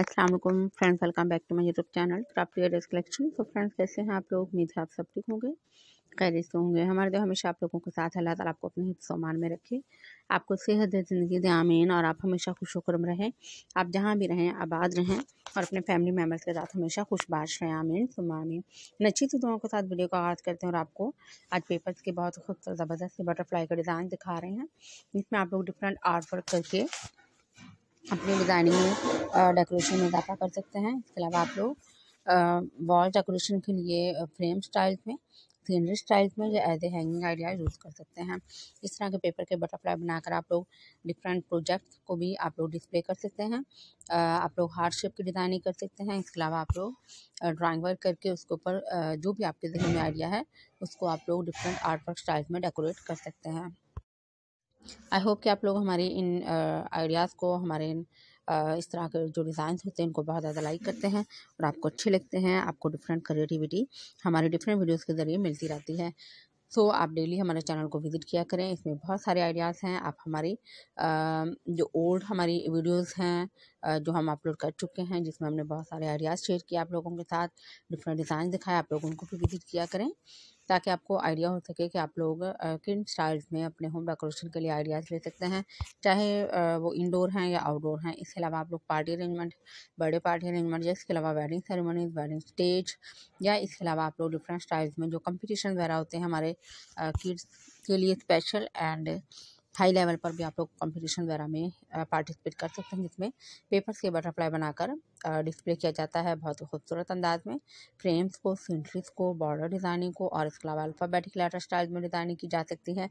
Aslam friends welcome back to my YouTube channel crafty dress collection तो friends कैसे हैं आप लोग उम्मीद है आप सब ठीक होंगे खैरियत से होंगे हमारे तो हमेशा आप लोगों के साथ अल्लाह ताला आपको अपने हित सामान में रखे आपको सेहत दे ज़िंदगी दे आमीन और आप हमेशा खुश होकर रहें आप जहाँ भी रहें आबाद रहें और अपने फैमिली मेम्बर्स के साथ हमेशा खुशबाश रहें आमीन सुमामीन नची तो दुआओं के साथ वीडियो का आगाज़ करते हैं और आपको आज पेपर्स के बहुत खूबसूरत ज़बरदस्त बटरफ्लाई का डिज़ाइन दिखा रहे हैं जिसमें आप लोग डिफरेंट आर्ट वर्क करके अपनी डिज़ाइनिंग में डेकोरेशन में इजाफा कर सकते हैं इसके अलावा आप लोग वॉल डेकोरेशन के लिए फ्रेम स्टाइल में सीनरी स्टाइल्स में या as a hanging idea use कर सकते हैं इस तरह के पेपर के बटरफ्लाई बनाकर आप लोग डिफरेंट प्रोजेक्ट्स को भी आप लोग डिस्प्ले कर सकते हैं आप लोग हार्ड शेप की डिज़ाइनिंग कर सकते हैं इसके अलावा आप लोग ड्राइंग वर्क करके उसके ऊपर जो भी आपके जहन में आइडिया है उसको आप लोग डिफरेंट आर्ट वर्क स्टाइल में डेकोरेट कर सकते हैं आई होप कि आप लोग हमारे इन आइडियाज़ को हमारे इन इस तरह के जो डिज़ाइंस होते हैं इनको बहुत ज़्यादा लाइक करते हैं और आपको अच्छे लगते हैं आपको डिफरेंट क्रिएटिविटी हमारे डिफरेंट वीडियोज़ के ज़रिए मिलती रहती है सो so, आप डेली हमारे चैनल को विज़िट किया करें इसमें बहुत सारे आइडियाज़ हैं आप हमारी जो ओल्ड हमारी वीडियोस हैं जो हम अपलोड कर चुके हैं जिसमें हमने बहुत सारे आइडियाज़ शेयर किए आप लोगों के साथ डिफरेंट डिज़ाइन दिखाए आप लोग उनको भी विज़िट किया करें ताकि आपको आइडिया हो सके कि आप लोग किन स्टाइल्स में अपने होम डेकोरेशन के लिए आइडियाज़ ले सकते हैं चाहे वो इंडोर हैं या आउटडोर हैं इसके अलावा आप लोग party arrangement birthday party arrangement या इसके अलावा वेडिंग सेरेमनीज वेडिंग स्टेज या इसके अलावा आप लोग डिफरेंट स्टाइल्स में जो कंपटीशन वगैरह होते हैं हमारे किड्स के लिए स्पेशल एंड हाई लेवल पर भी आप लोग कंपटीशन वगैरह में पार्टिसिपेट कर सकते हैं जिसमें पेपर्स के बटरफ्लाई बनाकर डिस्प्ले किया जाता है बहुत ही खूबसूरत अंदाज में फ्रेम्स को सीनरीज को बॉर्डर डिज़ाइनिंग को और इसके अलावा अल्फ़ाबेटिक लेटर स्टाइल में डिज़ाइनिंग की जा सकती है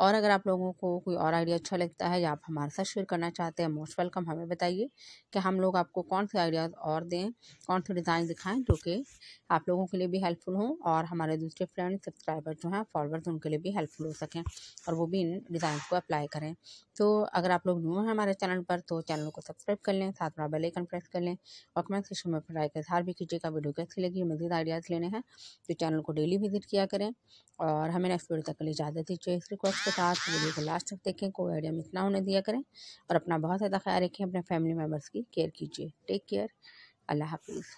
और अगर आप लोगों को कोई और आइडिया अच्छा लगता है या आप हमारे साथ शेयर करना चाहते हैं मोस्ट वेलकम हमें बताइए कि हम लोग आपको कौन से आइडियाज़ और दें कौन से डिज़ाइन दिखाएं जो कि आप लोगों के लिए भी हेल्पफुल हों और हमारे दूसरे फ्रेंड सब्सक्राइबर जो हैं फॉलोअर्स उनके लिए भी हेल्पफुल हो सकें और वो भी इन डिज़ाइन को अप्लाई करें तो अगर आप लोग न्यू हैं हमारे चैनल पर तो चैनल को सब्सक्राइब कर लें साथ में बेलाइकन प्रेस कर लें और कमेंट सेक्शन में अपना राय का इजहार भी कीजिएगा वीडियो कैसी लगी मजीद आइडियाज़ लेने हैं तो चैनल को डेली विजिट किया करें और हमें नेक्स्ट वीडियो तक के लिए इजाज़त दीजिए इस रिक्वेस्ट के साथ वीडियो को लास्ट तक देखें कोई आइडिया मिस ना होने दिया करें और अपना बहुत ज़्यादा ख्याल रखें अपने फैमिली मेम्बर्स की केयर कीजिए टेक केयर अल्लाह हाफिज़